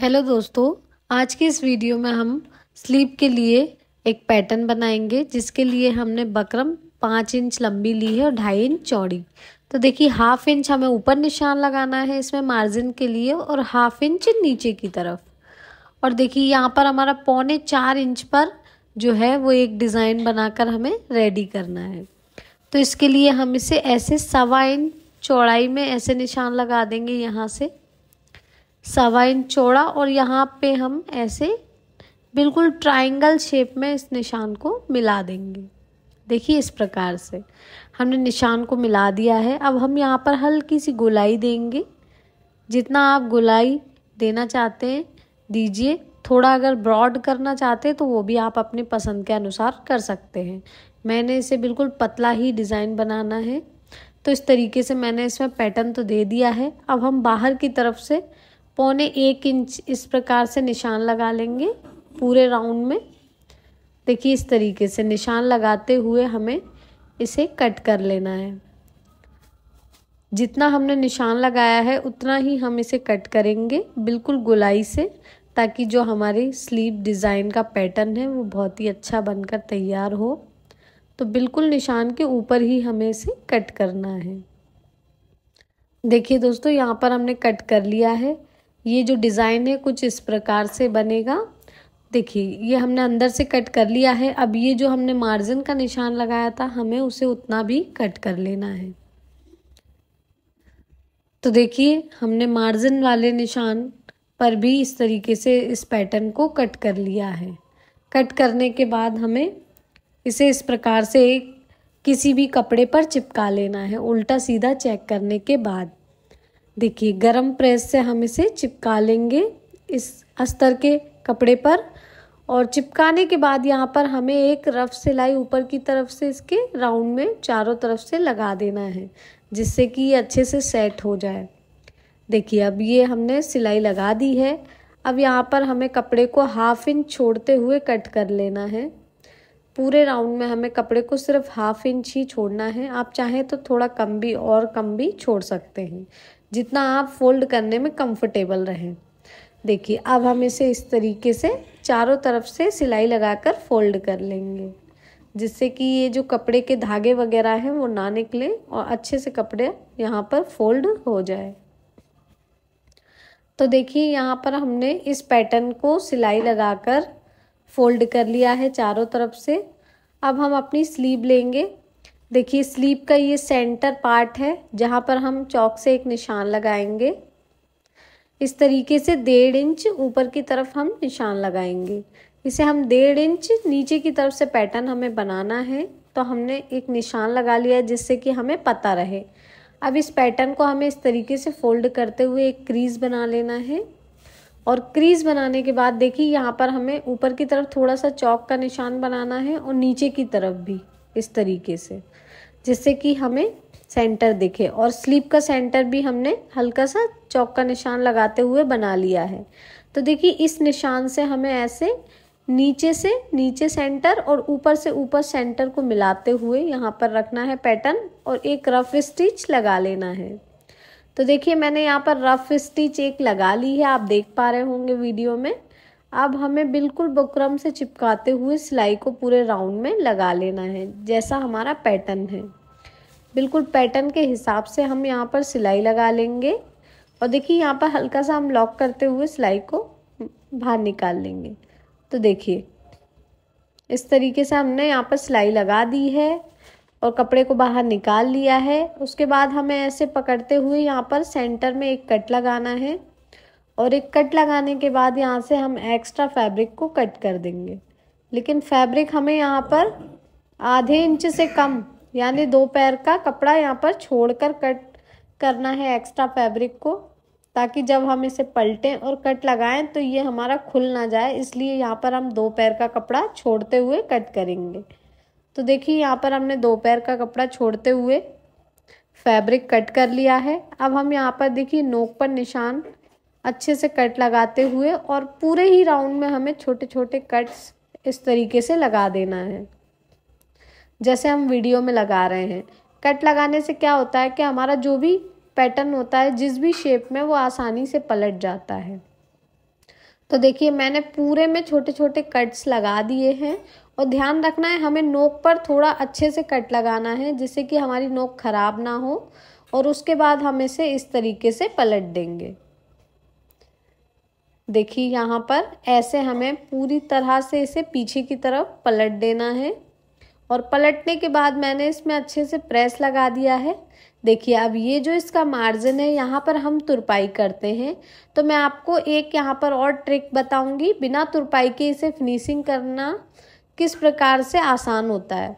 hello दोस्तों आज के इस वीडियो में हम स्लीप के लिए एक पैटर्न बनाएंगे जिसके लिए हमने बकरम पाँच इंच लंबी ली है और ढाई इंच चौड़ी तो देखिए हाफ इंच हमें ऊपर निशान लगाना है इसमें मार्जिन के लिए और हाफ इंच नीचे की तरफ और देखिए यहाँ पर हमारा पौने चार इंच पर जो है वो एक डिज़ाइन बनाकर हमें रेडी करना है तो इसके लिए हम इसे ऐसे सवा इंच चौड़ाई में ऐसे निशान लगा देंगे यहाँ से सवा इंच चौड़ा और यहाँ पे हम ऐसे बिल्कुल ट्राइंगल शेप में इस निशान को मिला देंगे देखिए इस प्रकार से हमने निशान को मिला दिया है अब हम यहाँ पर हल्की सी गोलाई देंगे जितना आप गोलाई देना चाहते हैं दीजिए थोड़ा अगर ब्रॉड करना चाहते हैं तो वो भी आप अपने पसंद के अनुसार कर सकते हैं मैंने इसे बिल्कुल पतला ही डिज़ाइन बनाना है तो इस तरीके से मैंने इसमें पैटर्न तो दे दिया है अब हम बाहर की तरफ से पौने एक इंच इस प्रकार से निशान लगा लेंगे पूरे राउंड में देखिए इस तरीके से निशान लगाते हुए हमें इसे कट कर लेना है जितना हमने निशान लगाया है उतना ही हम इसे कट करेंगे बिल्कुल गोलाई से ताकि जो हमारी स्लीव डिज़ाइन का पैटर्न है वो बहुत ही अच्छा बनकर तैयार हो तो बिल्कुल निशान के ऊपर ही हमें इसे कट करना है देखिए दोस्तों यहाँ पर हमने कट कर लिया है ये जो डिज़ाइन है कुछ इस प्रकार से बनेगा देखिए ये हमने अंदर से कट कर लिया है अब ये जो हमने मार्जिन का निशान लगाया था हमें उसे उतना भी कट कर लेना है तो देखिए हमने मार्जिन वाले निशान पर भी इस तरीके से इस पैटर्न को कट कर लिया है कट करने के बाद हमें इसे इस प्रकार से किसी भी कपड़े पर चिपका लेना है उल्टा सीधा चेक करने के बाद देखिए गरम प्रेस से हम इसे चिपका लेंगे इस अस्तर के कपड़े पर और चिपकाने के बाद यहाँ पर हमें एक रफ सिलाई ऊपर की तरफ से इसके राउंड में चारों तरफ से लगा देना है जिससे कि ये अच्छे से सेट हो जाए देखिए अब ये हमने सिलाई लगा दी है अब यहाँ पर हमें कपड़े को हाफ इंच छोड़ते हुए कट कर लेना है पूरे राउंड में हमें कपड़े को सिर्फ हाफ इंच ही छोड़ना है आप चाहें तो थोड़ा कम भी और कम भी छोड़ सकते हैं जितना आप फोल्ड करने में कंफर्टेबल रहें देखिए अब हम इसे इस तरीके से चारों तरफ से सिलाई लगाकर फोल्ड कर लेंगे जिससे कि ये जो कपड़े के धागे वगैरह हैं वो ना निकले और अच्छे से कपड़े यहाँ पर फोल्ड हो जाए तो देखिए यहाँ पर हमने इस पैटर्न को सिलाई लगाकर फोल्ड कर लिया है चारों तरफ से अब हम अपनी स्लीव लेंगे देखिए स्लीप का ये सेंटर पार्ट है जहाँ पर हम चौक से एक निशान लगाएंगे इस तरीके से डेढ़ इंच ऊपर की तरफ हम निशान लगाएंगे इसे हम डेढ़ इंच नीचे की तरफ से पैटर्न हमें बनाना है तो हमने एक निशान लगा लिया जिससे कि हमें पता रहे अब इस पैटर्न को हमें इस तरीके से फोल्ड करते हुए एक क्रीज बना लेना है और क्रीज बनाने के बाद देखिए यहाँ पर हमें ऊपर की तरफ थोड़ा सा चौक का निशान बनाना है और नीचे की तरफ भी इस तरीके से जिससे कि हमें सेंटर दिखे और स्लीप का सेंटर भी हमने हल्का सा चौक का निशान लगाते हुए बना लिया है तो देखिए इस निशान से हमें ऐसे नीचे से नीचे सेंटर और ऊपर से ऊपर सेंटर को मिलाते हुए यहाँ पर रखना है पैटर्न और एक रफ स्टिच लगा लेना है तो देखिए मैंने यहाँ पर रफ स्टिच एक लगा ली है आप देख पा रहे होंगे वीडियो में अब हमें बिल्कुल बकरम से चिपकाते हुए सिलाई को पूरे राउंड में लगा लेना है जैसा हमारा पैटर्न है बिल्कुल पैटर्न के हिसाब से हम यहाँ पर सिलाई लगा लेंगे और देखिए यहाँ पर हल्का सा हम लॉक करते हुए सिलाई को बाहर निकाल लेंगे तो देखिए इस तरीके से हमने यहाँ पर सिलाई लगा दी है और कपड़े को बाहर निकाल लिया है उसके बाद हमें ऐसे पकड़ते हुए यहाँ पर सेंटर में एक कट लगाना है और एक कट लगाने के बाद यहाँ से हम एक्स्ट्रा फैब्रिक को कट कर देंगे लेकिन फैब्रिक हमें यहाँ पर आधे इंच से कम यानी दो पैर का कपड़ा यहाँ पर छोड़कर कट करना है एक्स्ट्रा फैब्रिक को ताकि जब हम इसे पलटें और कट लगाएं तो ये हमारा खुल ना जाए इसलिए यहाँ पर हम दो पैर का कपड़ा छोड़ते हुए कट करेंगे तो देखिए यहाँ पर हमने दो पैर का कपड़ा छोड़ते हुए फैब्रिक कट कर लिया है अब हम यहाँ पर देखिए नोक पर निशान अच्छे से कट लगाते हुए और पूरे ही राउंड में हमें छोटे छोटे कट्स इस तरीके से लगा देना है जैसे हम वीडियो में लगा रहे हैं कट लगाने से क्या होता है कि हमारा जो भी पैटर्न होता है जिस भी शेप में वो आसानी से पलट जाता है तो देखिए मैंने पूरे में छोटे छोटे कट्स लगा दिए हैं और ध्यान रखना है हमें नोक पर थोड़ा अच्छे से कट लगाना है जिससे कि हमारी नोक ख़राब ना हो और उसके बाद हम इसे इस तरीके से पलट देंगे देखिए यहाँ पर ऐसे हमें पूरी तरह से इसे पीछे की तरफ पलट देना है और पलटने के बाद मैंने इसमें अच्छे से प्रेस लगा दिया है देखिए अब ये जो इसका मार्जिन है यहाँ पर हम तुरपाई करते हैं तो मैं आपको एक यहाँ पर और ट्रिक बताऊँगी बिना तुरपाई के इसे फिनिशिंग करना किस प्रकार से आसान होता है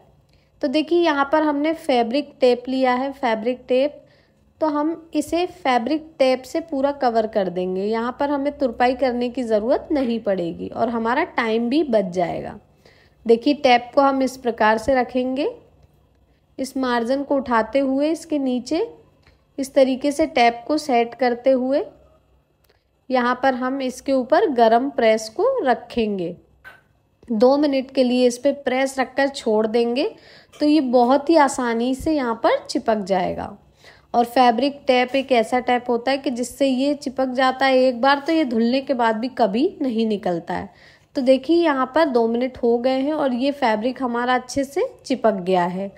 तो देखिए यहाँ पर हमने फैब्रिक टेप लिया है फैब्रिक टेप तो हम इसे फैब्रिक टेप से पूरा कवर कर देंगे यहाँ पर हमें तुरपाई करने की ज़रूरत नहीं पड़ेगी और हमारा टाइम भी बच जाएगा देखिए टैप को हम इस प्रकार से रखेंगे इस मार्जिन को उठाते हुए इसके नीचे इस तरीके से टैप को सेट करते हुए यहाँ पर हम इसके ऊपर गरम प्रेस को रखेंगे दो मिनट के लिए इस पर प्रेस रखकर छोड़ देंगे तो ये बहुत ही आसानी से यहाँ पर चिपक जाएगा और फैब्रिक टैप एक ऐसा टैप होता है कि जिससे ये चिपक जाता है एक बार तो ये धुलने के बाद भी कभी नहीं निकलता है तो देखिए यहाँ पर दो मिनट हो गए हैं और ये फैब्रिक हमारा अच्छे से चिपक गया है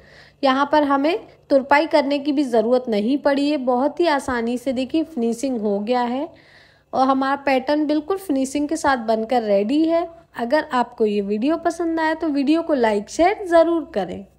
यहाँ पर हमें तुरपाई करने की भी ज़रूरत नहीं पड़ी है बहुत ही आसानी से देखिए फिनिशिंग हो गया है और हमारा पैटर्न बिल्कुल फिनिशिंग के साथ बनकर रेडी है अगर आपको ये वीडियो पसंद आए तो वीडियो को लाइक शेयर ज़रूर करें